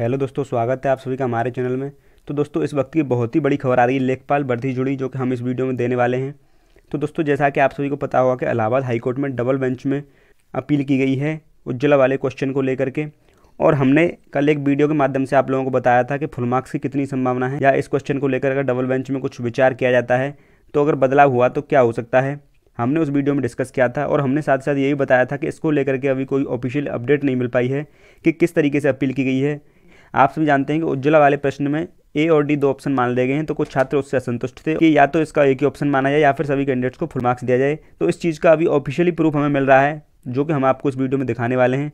hello दोस्तों स्वागत है आप सभी का हमारे चैनल में तो दोस्तों इस वक्त की बहुत ही बड़ी खबर आ रही है लेखपाल बढ़ती जुड़ी जो कि हम इस वीडियो में देने वाले हैं तो दोस्तों जैसा कि आप सभी को पता होगा कि इलाहाबाद हाईकोर्ट में डबल बेंच में अपील की गई है उज्ज्वला वाले क्वेश्चन को लेकर के और हमने कल एक वीडियो के माध्यम से आप लोगों को बताया था कि फुल मार्क्स की कितनी संभावना है या इस क्वेश्चन को लेकर अगर डबल बेंच में कुछ विचार किया जाता है तो अगर बदलाव हुआ तो क्या हो सकता है हमने उस वीडियो में डिस्कस किया था और हमने साथ साथ यही बताया था कि इसको लेकर के अभी कोई ऑफिशियल अपडेट नहीं मिल पाई है कि किस तरीके से अपील की गई है आप सभी जानते हैं कि उज्ज्वला वाले प्रश्न में ए और डी दो ऑप्शन मान लिए गए हैं तो कुछ छात्र उससे असंतुष्ट थे कि या तो इसका एक ही ऑप्शन माना जाए या फिर सभी कैंडिडेट्स को फुल मार्क्स दिया जाए तो इस चीज़ का अभी ऑफिशियली प्रूफ हमें मिल रहा है जो कि हम आपको इस वीडियो में दिखाने वाले हैं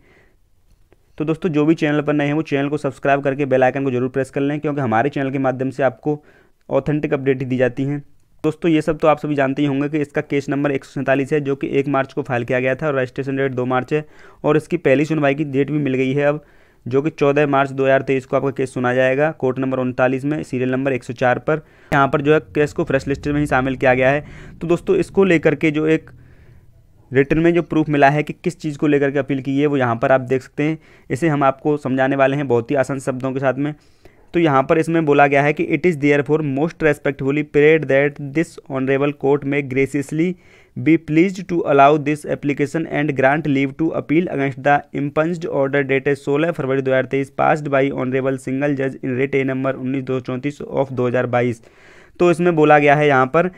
तो दोस्तों जो भी चैनल पर नए हैं वो चैनल को सब्सक्राइब करके बेल आइकन को जरूर प्रेस कर लें क्योंकि हमारे चैनल के माध्यम से आपको ऑथेंटिक अपडेट दी जाती हैं दोस्तों ये सब तो आप सभी जानते ही होंगे कि इसका केस नंबर एक है जो कि एक मार्च को फाइल किया गया था और रजिस्ट्रेशन डेट दो मार्च है और इसकी पहली सुनवाई की डेट भी मिल गई है अब जो कि 14 मार्च 2023 को आपका केस सुना जाएगा कोर्ट नंबर उनतालीस में सीरियल नंबर 104 पर यहाँ पर जो है केस को फ्रेश लिस्ट में ही शामिल किया गया है तो दोस्तों इसको लेकर के जो एक रिटर्न में जो प्रूफ मिला है कि किस चीज़ को लेकर के अपील की है वो यहाँ पर आप देख सकते हैं इसे हम आपको समझाने वाले हैं बहुत ही आसान शब्दों के साथ में तो यहाँ पर इसमें बोला गया है कि it is there for most respectfully prayed that this honourable court may graciously be please to allow this application and grant leave to appeal against the impugned order date सोलह फरवरी दो हज़ार तेईस पासड बाई ऑनरेबल सिंगल जज इन rate A number उन्नीस दो चौंतीस of दो हज़ार बाईस तो इसमें बोला गया है यहाँ पर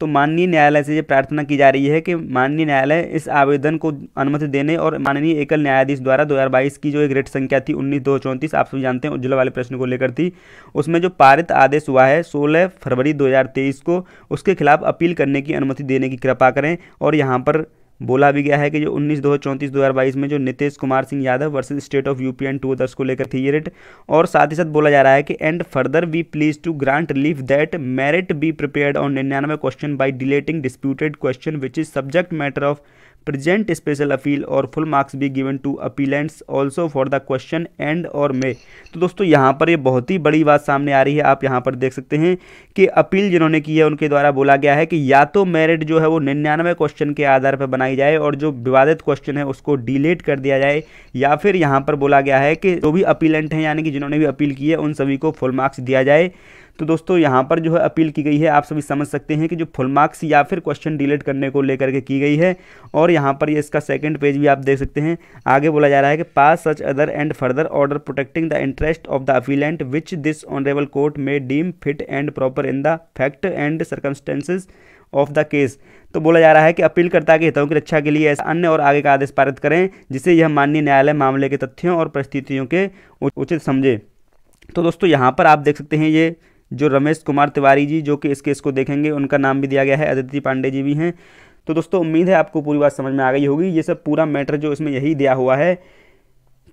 तो माननीय न्यायालय से ये प्रार्थना की जा रही है कि माननीय न्यायालय इस आवेदन को अनुमति देने और माननीय एकल न्यायाधीश द्वारा 2022 की जो एक रेट संख्या थी उन्नीस दो चौंतीस आप सभी जानते हैं उज्ज्वला वाले प्रश्न को लेकर थी उसमें जो पारित आदेश हुआ है 16 फरवरी 2023 को उसके खिलाफ अपील करने की अनुमति देने की कृपा करें और यहाँ पर बोला भी गया है कि जो उन्नीस दो चौंतीस दो हज़ार बाईस में जो Nitish Kumar Singh Yadav versus state of UP and two others को लेकर थी ये रेट और साथ ही साथ बोला जा रहा है कि and further we please to grant leave that merit be prepared on निन्यानवे question by deleting disputed question which is subject matter of present special appeal और फुल मार्क्स भी given to appellants also for the question and और may तो दोस्तों यहाँ पर ये बहुत ही बड़ी बात सामने आ रही है आप यहाँ पर देख सकते हैं कि अपील जिन्होंने की है उनके द्वारा बोला गया है कि या तो मेरिट जो है वो निन्यानवे क्वेश्चन के आधार पर बनाई जाए और जो विवादित क्वेश्चन है उसको डिलेट कर दिया जाए या फिर यहाँ पर बोला गया है कि जो भी अपीलेंट हैं यानी कि जिन्होंने भी अपील की है उन सभी को फुल मार्क्स दिया जाए तो दोस्तों यहाँ पर जो है अपील की गई है आप सभी समझ सकते हैं कि जो फुल मार्क्स या फिर क्वेश्चन डिलीट करने को लेकर के की गई है और यहाँ पर ये इसका सेकेंड पेज भी आप देख सकते हैं आगे बोला जा रहा है कि pass such other and further order protecting the interest of the appellant which this honourable court may deem fit and proper in the fact and circumstances of the case तो बोला जा रहा है कि अपीलकर्ता के हितों की रक्षा के लिए ऐसा अन्य और आगे का आदेश पारित करें जिसे यह माननीय न्यायालय मामले के तथ्यों और परिस्थितियों के उचित समझे तो दोस्तों यहाँ पर आप देख सकते हैं ये जो रमेश कुमार तिवारी जी जो कि इस केस को देखेंगे उनका नाम भी दिया गया है अदिति पांडे जी भी हैं तो दोस्तों उम्मीद है आपको पूरी बात समझ में आ गई होगी ये सब पूरा मैटर जो इसमें यही दिया हुआ है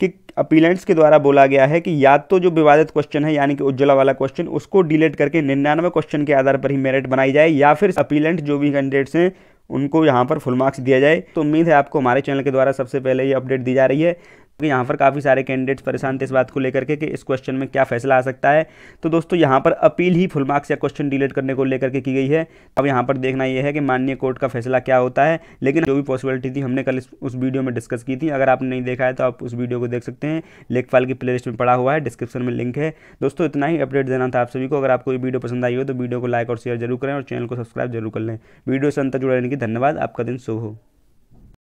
कि अपीलेंट्स के द्वारा बोला गया है कि या तो जो विवादित क्वेश्चन है यानी कि उज्ज्वला वाला क्वेश्चन उसको डिलीट करके निन्यानवे क्वेश्चन के आधार पर ही मेरिट बनाई जाए या फिर अपीलेंट जो भी कैंडिडेट्स हैं उनको यहाँ पर फुल मार्क्स दिया जाए तो उम्मीद है आपको हमारे चैनल के द्वारा सबसे पहले ये अपडेट दी जा रही है क्योंकि यहाँ पर काफ़ी सारे कैंडिडेट्स परेशान थे इस बात को लेकर के कि इस क्वेश्चन में क्या फैसला आ सकता है तो दोस्तों यहाँ पर अपील ही फुल मार्क्स या क्वेश्चन डिलीट करने को लेकर के की गई है अब यहाँ पर देखना यह है कि माननीय कोर्ट का फैसला क्या होता है लेकिन जो भी पॉसिबिलिटी थी हमने कल उस वीडियो में डिस्कस की थी अगर आपने नहीं देखा है तो आप उस वीडियो को देख सकते हैं लेखपाल की प्ले में पड़ा हुआ है डिस्क्रिप्शन में लिंक है दोस्तों इतना ही अपडेट देना था आप सभी को अगर आपको ये वीडियो पसंद आई हो तो वीडियो को लाइक और शेयर जरूर करें और चैनल को सब्सक्राइब जरूर कर लें वीडियो से अंतर जुड़े रहने की धन्यवाद आपका दिन शुभ हो